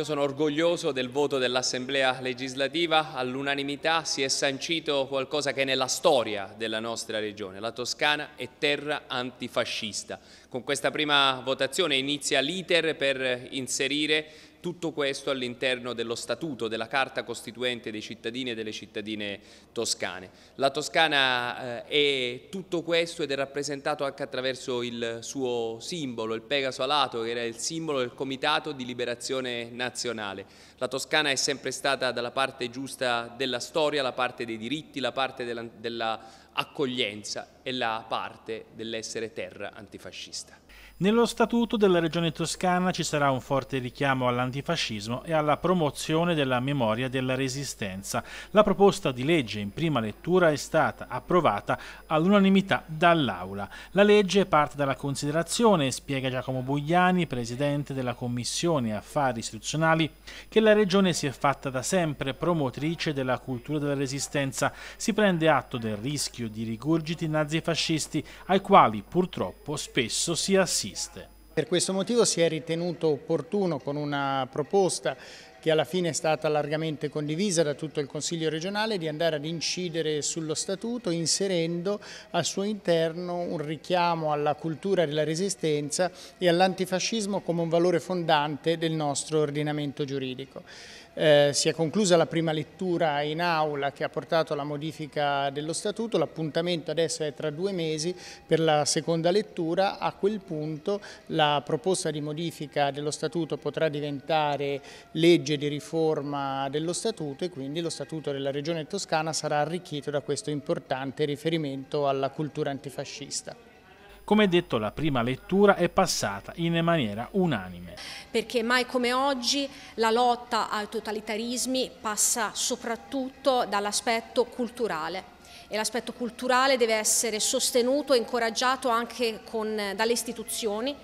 Io sono orgoglioso del voto dell'Assemblea legislativa, all'unanimità si è sancito qualcosa che è nella storia della nostra regione. La Toscana è terra antifascista. Con questa prima votazione inizia l'iter per inserire tutto questo all'interno dello statuto, della carta costituente dei cittadini e delle cittadine toscane. La Toscana eh, è tutto questo ed è rappresentato anche attraverso il suo simbolo, il Pegaso alato, che era il simbolo del Comitato di Liberazione Nazionale. La Toscana è sempre stata dalla parte giusta della storia, la parte dei diritti, la parte dell'accoglienza della e la parte dell'essere terra antifascista. Nello statuto della Regione Toscana ci sarà un forte richiamo all'antifascismo e alla promozione della memoria della resistenza. La proposta di legge in prima lettura è stata approvata all'unanimità dall'Aula. La legge parte dalla considerazione, spiega Giacomo Bugliani, presidente della Commissione Affari Istituzionali, che la Regione si è fatta da sempre promotrice della cultura della resistenza. Si prende atto del rischio di rigurgiti nazifascisti ai quali purtroppo spesso si assiste. Per questo motivo si è ritenuto opportuno con una proposta che alla fine è stata largamente condivisa da tutto il Consiglio regionale, di andare ad incidere sullo statuto inserendo al suo interno un richiamo alla cultura della resistenza e all'antifascismo come un valore fondante del nostro ordinamento giuridico. Eh, si è conclusa la prima lettura in aula che ha portato alla modifica dello statuto, l'appuntamento adesso è tra due mesi per la seconda lettura, a quel punto la proposta di modifica dello statuto potrà diventare legge di riforma dello statuto e quindi lo statuto della Regione Toscana sarà arricchito da questo importante riferimento alla cultura antifascista. Come detto, la prima lettura è passata in maniera unanime. Perché mai come oggi la lotta ai totalitarismi passa soprattutto dall'aspetto culturale e l'aspetto culturale deve essere sostenuto e incoraggiato anche con, dalle istituzioni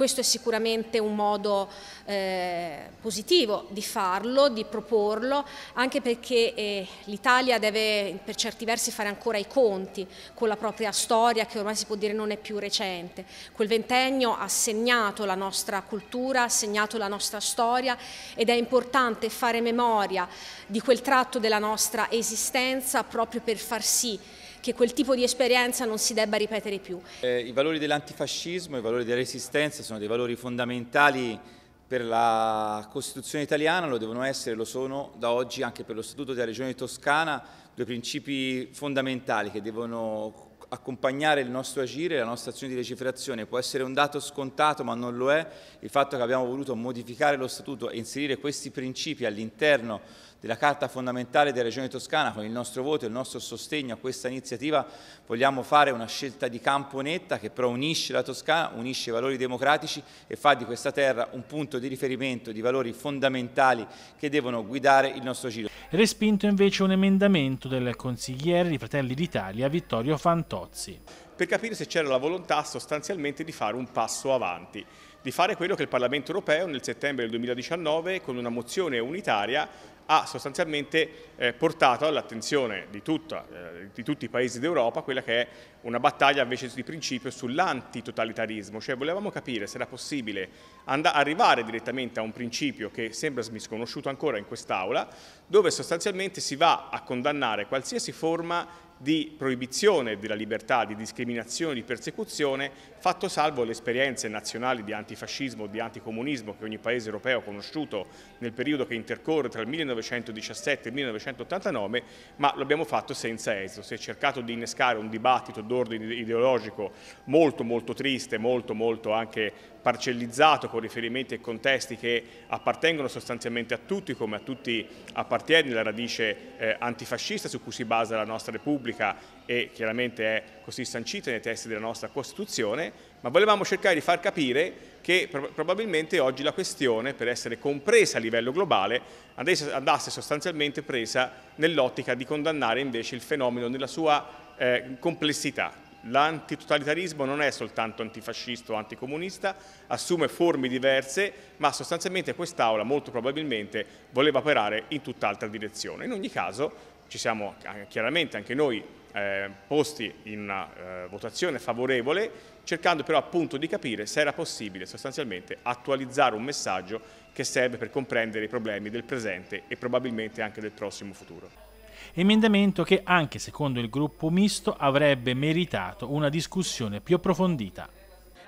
questo è sicuramente un modo eh, positivo di farlo, di proporlo, anche perché eh, l'Italia deve per certi versi fare ancora i conti con la propria storia che ormai si può dire non è più recente. Quel ventennio ha segnato la nostra cultura, ha segnato la nostra storia ed è importante fare memoria di quel tratto della nostra esistenza proprio per far sì che quel tipo di esperienza non si debba ripetere più. Eh, I valori dell'antifascismo, i valori della resistenza sono dei valori fondamentali per la Costituzione italiana, lo devono essere, lo sono da oggi anche per lo Statuto della Regione Toscana, due principi fondamentali che devono accompagnare il nostro agire, la nostra azione di legiferazione. Può essere un dato scontato, ma non lo è, il fatto che abbiamo voluto modificare lo Statuto e inserire questi principi all'interno della Carta fondamentale della Regione Toscana, con il nostro voto e il nostro sostegno a questa iniziativa vogliamo fare una scelta di campo netta che però unisce la Toscana, unisce i valori democratici e fa di questa terra un punto di riferimento di valori fondamentali che devono guidare il nostro giro. Respinto invece un emendamento del consigliere di Fratelli d'Italia Vittorio Fantozzi. Per capire se c'era la volontà sostanzialmente di fare un passo avanti di fare quello che il Parlamento europeo nel settembre del 2019 con una mozione unitaria ha sostanzialmente eh, portato all'attenzione di, eh, di, tutti i paesi d'Europa quella che è una battaglia invece di principio sull'antitotalitarismo, cioè volevamo capire se era possibile arrivare direttamente a un principio che sembra sconosciuto ancora in quest'Aula, dove sostanzialmente si va a condannare qualsiasi forma di proibizione della libertà, di discriminazione, di persecuzione, fatto salvo le esperienze nazionali di antifascismo, di anticomunismo che ogni paese europeo ha conosciuto nel periodo che intercorre tra il 1917 e il 1989, ma lo abbiamo fatto senza esito. Si è cercato di innescare un dibattito d'ordine ideologico molto molto triste, molto molto anche parcellizzato con riferimenti e contesti che appartengono sostanzialmente a tutti, come a tutti appartiene la radice eh, antifascista su cui si basa la nostra Repubblica e chiaramente è così sancita nei testi della nostra Costituzione, ma volevamo cercare di far capire che pro probabilmente oggi la questione, per essere compresa a livello globale, andasse sostanzialmente presa nell'ottica di condannare invece il fenomeno nella sua eh, complessità. L'antitotalitarismo non è soltanto antifascista o anticomunista, assume forme diverse, ma sostanzialmente quest'Aula molto probabilmente voleva operare in tutt'altra direzione. In ogni caso ci siamo chiaramente anche noi eh, posti in una eh, votazione favorevole, cercando però appunto di capire se era possibile sostanzialmente attualizzare un messaggio che serve per comprendere i problemi del presente e probabilmente anche del prossimo futuro emendamento che anche secondo il gruppo misto avrebbe meritato una discussione più approfondita.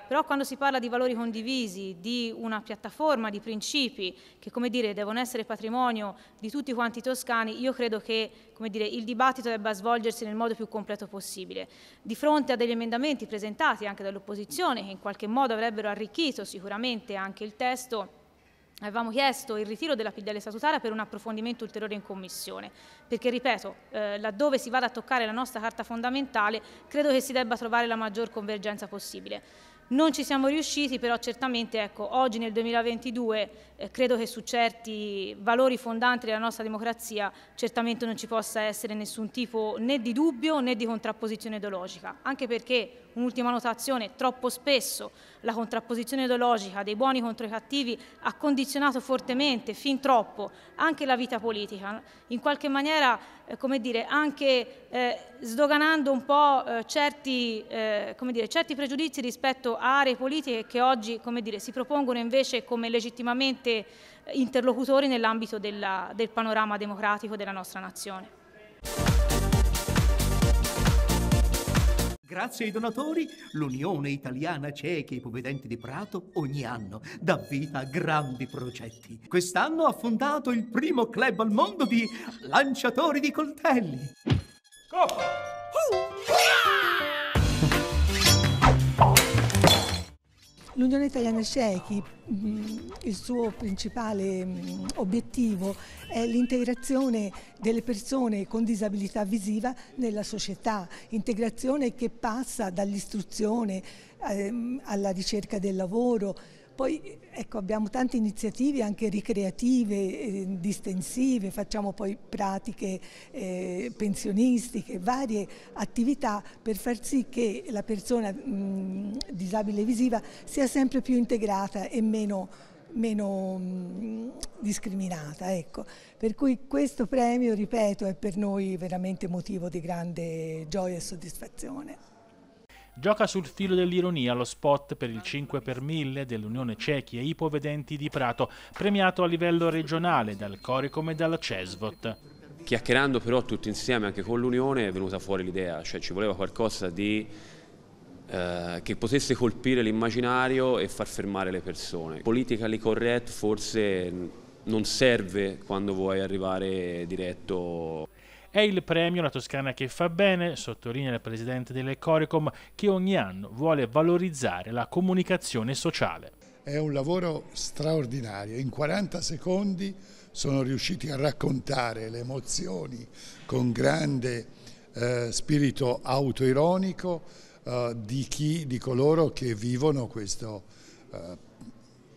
Però quando si parla di valori condivisi, di una piattaforma, di principi che come dire, devono essere patrimonio di tutti quanti i toscani, io credo che come dire, il dibattito debba svolgersi nel modo più completo possibile. Di fronte a degli emendamenti presentati anche dall'opposizione che in qualche modo avrebbero arricchito sicuramente anche il testo, Avevamo chiesto il ritiro della PDL statutaria per un approfondimento ulteriore in commissione, perché ripeto, eh, laddove si vada a toccare la nostra carta fondamentale, credo che si debba trovare la maggior convergenza possibile. Non ci siamo riusciti, però certamente ecco, oggi nel 2022 eh, credo che su certi valori fondanti della nostra democrazia certamente non ci possa essere nessun tipo né di dubbio né di contrapposizione ideologica, anche perché un'ultima notazione, troppo spesso la contrapposizione ideologica dei buoni contro i cattivi ha condizionato fortemente, fin troppo, anche la vita politica. In qualche maniera eh, come dire, anche eh, sdoganando un po' eh, certi, eh, come dire, certi pregiudizi rispetto a aree politiche che oggi come dire, si propongono invece come legittimamente interlocutori nell'ambito del panorama democratico della nostra nazione. Grazie ai donatori, l'Unione Italiana Ciechi e Ipovedenti di Prato ogni anno dà vita a grandi progetti. Quest'anno ha fondato il primo club al mondo di lanciatori di coltelli. Coppa! Oh. L'Unione Italiana Ciechi, mm, il suo principale mm, obiettivo è l'integrazione delle persone con disabilità visiva nella società, integrazione che passa dall'istruzione ehm, alla ricerca del lavoro, poi ecco, abbiamo tante iniziative anche ricreative, eh, distensive, facciamo poi pratiche eh, pensionistiche, varie attività per far sì che la persona mh, mm, disabile visiva sia sempre più integrata e meno meno mm, discriminata. Ecco. Per cui questo premio, ripeto, è per noi veramente motivo di grande gioia e soddisfazione. Gioca sul filo dell'ironia lo spot per il 5 per 1000 dell'Unione Cechi e Ipovedenti di Prato, premiato a livello regionale dal Coricom e dalla Cesvot. Chiacchierando però tutti insieme anche con l'Unione è venuta fuori l'idea, cioè ci voleva qualcosa di eh, che potesse colpire l'immaginario e far fermare le persone. Politically correct forse non serve quando vuoi arrivare diretto è il premio La Toscana che fa bene, sottolinea il presidente delle Coricom, che ogni anno vuole valorizzare la comunicazione sociale. È un lavoro straordinario, in 40 secondi sono riusciti a raccontare le emozioni con grande eh, spirito autoironico eh, di, chi, di coloro che vivono questo eh,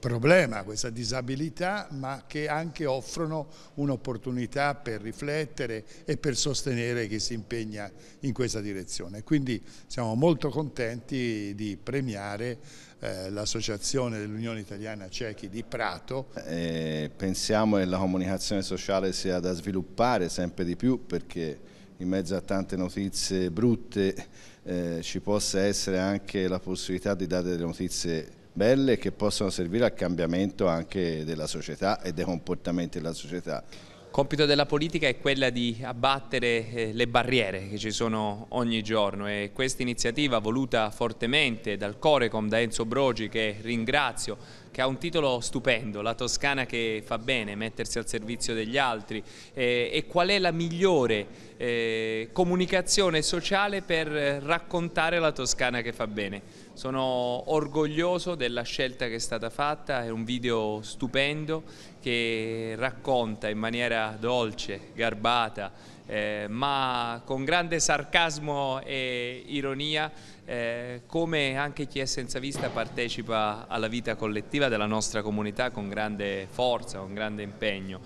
problema, questa disabilità, ma che anche offrono un'opportunità per riflettere e per sostenere chi si impegna in questa direzione. Quindi siamo molto contenti di premiare eh, l'associazione dell'Unione Italiana Cechi di Prato. Eh, pensiamo che la comunicazione sociale sia da sviluppare sempre di più perché in mezzo a tante notizie brutte eh, ci possa essere anche la possibilità di dare delle notizie belle che possono servire al cambiamento anche della società e dei comportamenti della società. Il compito della politica è quello di abbattere eh, le barriere che ci sono ogni giorno e questa iniziativa voluta fortemente dal Corecom, da Enzo Brogi che ringrazio che ha un titolo stupendo, la Toscana che fa bene, mettersi al servizio degli altri eh, e qual è la migliore eh, comunicazione sociale per raccontare la Toscana che fa bene. Sono orgoglioso della scelta che è stata fatta, è un video stupendo che racconta in maniera dolce, garbata, eh, ma con grande sarcasmo e ironia eh, come anche chi è senza vista partecipa alla vita collettiva della nostra comunità con grande forza, con grande impegno.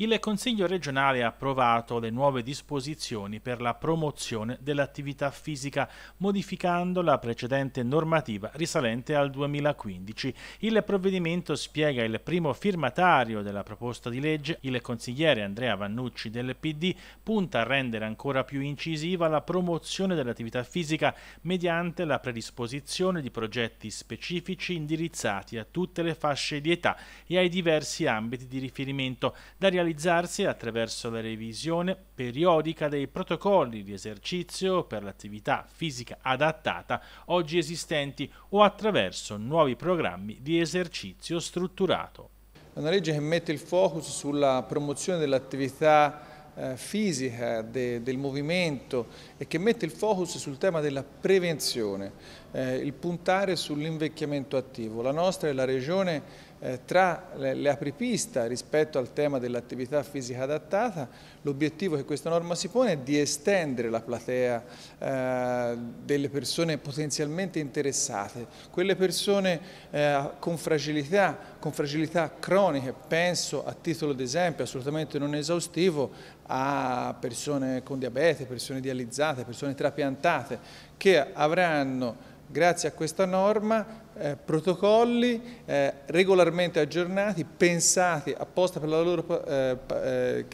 il Consiglio regionale ha approvato le nuove disposizioni per la promozione dell'attività fisica, modificando la precedente normativa risalente al 2015. Il provvedimento spiega il primo firmatario della proposta di legge, il consigliere Andrea Vannucci del PD, punta a rendere ancora più incisiva la promozione dell'attività fisica mediante la predisposizione di progetti specifici indirizzati a tutte le fasce di età e ai diversi ambiti di riferimento da realizzare realizzarsi attraverso la revisione periodica dei protocolli di esercizio per l'attività fisica adattata oggi esistenti o attraverso nuovi programmi di esercizio strutturato. È una legge che mette il focus sulla promozione dell'attività eh, fisica, de, del movimento e che mette il focus sul tema della prevenzione eh, il puntare sull'invecchiamento attivo. La nostra è la regione eh, tra le, le apripista rispetto al tema dell'attività fisica adattata, l'obiettivo che questa norma si pone è di estendere la platea eh, delle persone potenzialmente interessate, quelle persone eh, con fragilità, con fragilità croniche, penso a titolo d'esempio assolutamente non esaustivo a persone con diabete, persone dializzate, persone trapiantate che avranno, grazie a questa norma, eh, protocolli eh, regolarmente aggiornati, pensati apposta per la loro eh, eh,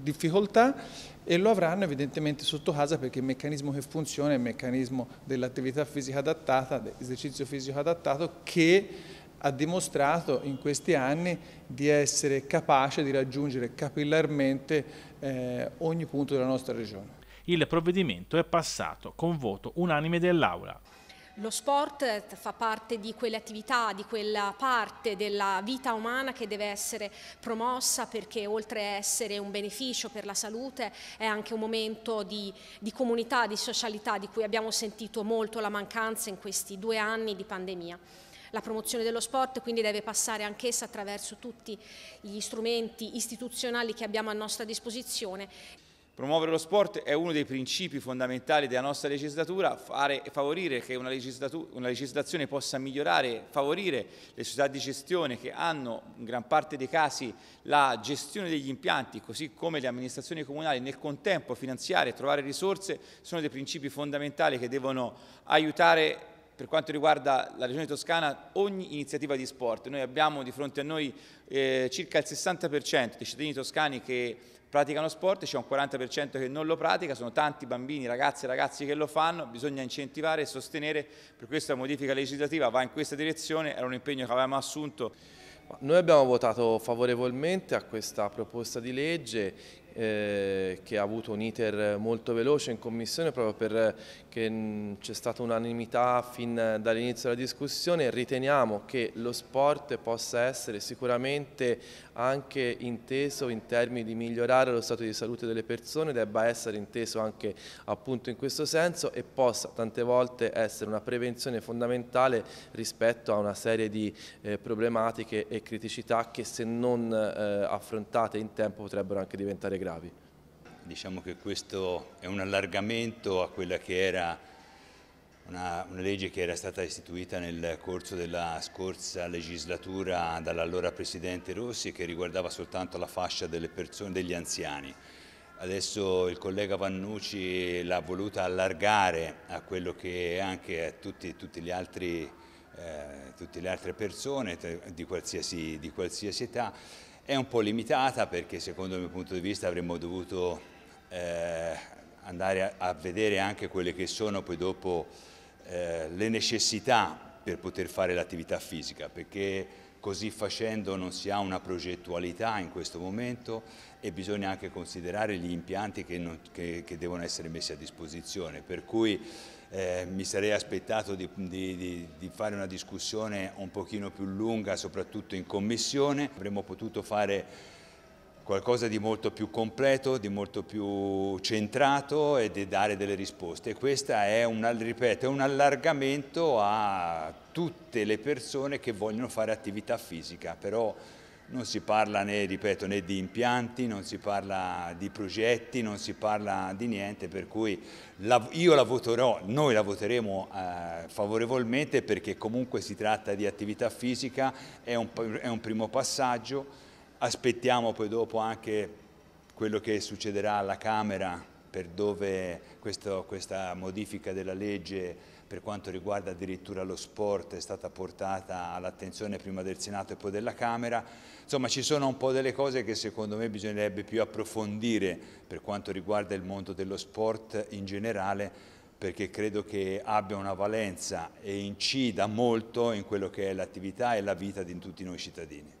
difficoltà e lo avranno evidentemente sotto casa perché il meccanismo che funziona è il meccanismo dell'attività fisica adattata, dell'esercizio fisico adattato che ha dimostrato in questi anni di essere capace di raggiungere capillarmente eh, ogni punto della nostra regione il provvedimento è passato con voto unanime dell'Aula. Lo sport eh, fa parte di quelle attività, di quella parte della vita umana che deve essere promossa perché oltre a essere un beneficio per la salute è anche un momento di, di comunità, di socialità di cui abbiamo sentito molto la mancanza in questi due anni di pandemia la promozione dello sport quindi deve passare anch'essa attraverso tutti gli strumenti istituzionali che abbiamo a nostra disposizione Promuovere lo sport è uno dei principi fondamentali della nostra legislatura, fare, favorire che una, una, legislazione possa migliorare, favorire le società di gestione che hanno in gran parte dei casi la gestione degli impianti, così come le amministrazioni comunali nel contempo finanziare e trovare risorse, sono dei principi fondamentali che devono aiutare per quanto riguarda la Regione Toscana ogni iniziativa di sport. Noi abbiamo di fronte a noi eh, circa il 60% dei cittadini toscani che praticano sport, c'è un 40% che non lo pratica, sono tanti bambini, ragazze e ragazzi che lo fanno, bisogna incentivare e sostenere, per questa modifica legislativa va in questa direzione, era un impegno che avevamo assunto. Noi abbiamo votato favorevolmente a questa proposta di legge eh, che ha avuto un iter molto veloce in Commissione proprio per che c'è stata unanimità fin dall'inizio della discussione, riteniamo che lo sport possa essere sicuramente anche inteso in termini di migliorare lo stato di salute delle persone, debba essere inteso anche appunto in questo senso e possa tante volte essere una prevenzione fondamentale rispetto a una serie di eh, problematiche e criticità che se non eh, affrontate in tempo potrebbero anche diventare gravi diciamo che questo è un allargamento a quella che era una, una, legge che era stata istituita nel corso della scorsa legislatura dall'allora Presidente Rossi che riguardava soltanto la fascia delle persone, degli anziani. Adesso il collega Vannucci l'ha voluta allargare a quello che è anche a tutti, tutti gli altri, eh, tutte le altre persone di qualsiasi, di qualsiasi età. È un po' limitata perché secondo il mio punto di vista avremmo dovuto eh, andare a, a, vedere anche quelle che sono poi dopo eh, le necessità per poter fare l'attività fisica, perché così facendo non si ha una progettualità in questo momento e bisogna anche considerare gli impianti che, non, che, che devono essere messi a disposizione, per cui eh, mi sarei aspettato di, di, di, di, fare una discussione un pochino più lunga, soprattutto in commissione, avremmo potuto fare qualcosa di molto più completo, di molto più centrato e di dare delle risposte. questo è un, un allargamento a tutte le persone che vogliono fare attività fisica, però non si parla né, ripeto, né di impianti, non si parla di progetti, non si parla di niente, per cui la, io la voterò, noi la voteremo eh, favorevolmente perché comunque si tratta di attività fisica, è un, è un primo passaggio, aspettiamo poi dopo anche quello che succederà alla Camera per dove questo, questa modifica della legge per quanto riguarda addirittura lo sport è stata portata all'attenzione prima del Senato e poi della Camera. Insomma ci sono un po' delle cose che secondo me bisognerebbe più approfondire per quanto riguarda il mondo dello sport in generale perché credo che abbia una valenza e incida molto in quello che è l'attività e la vita di tutti noi cittadini.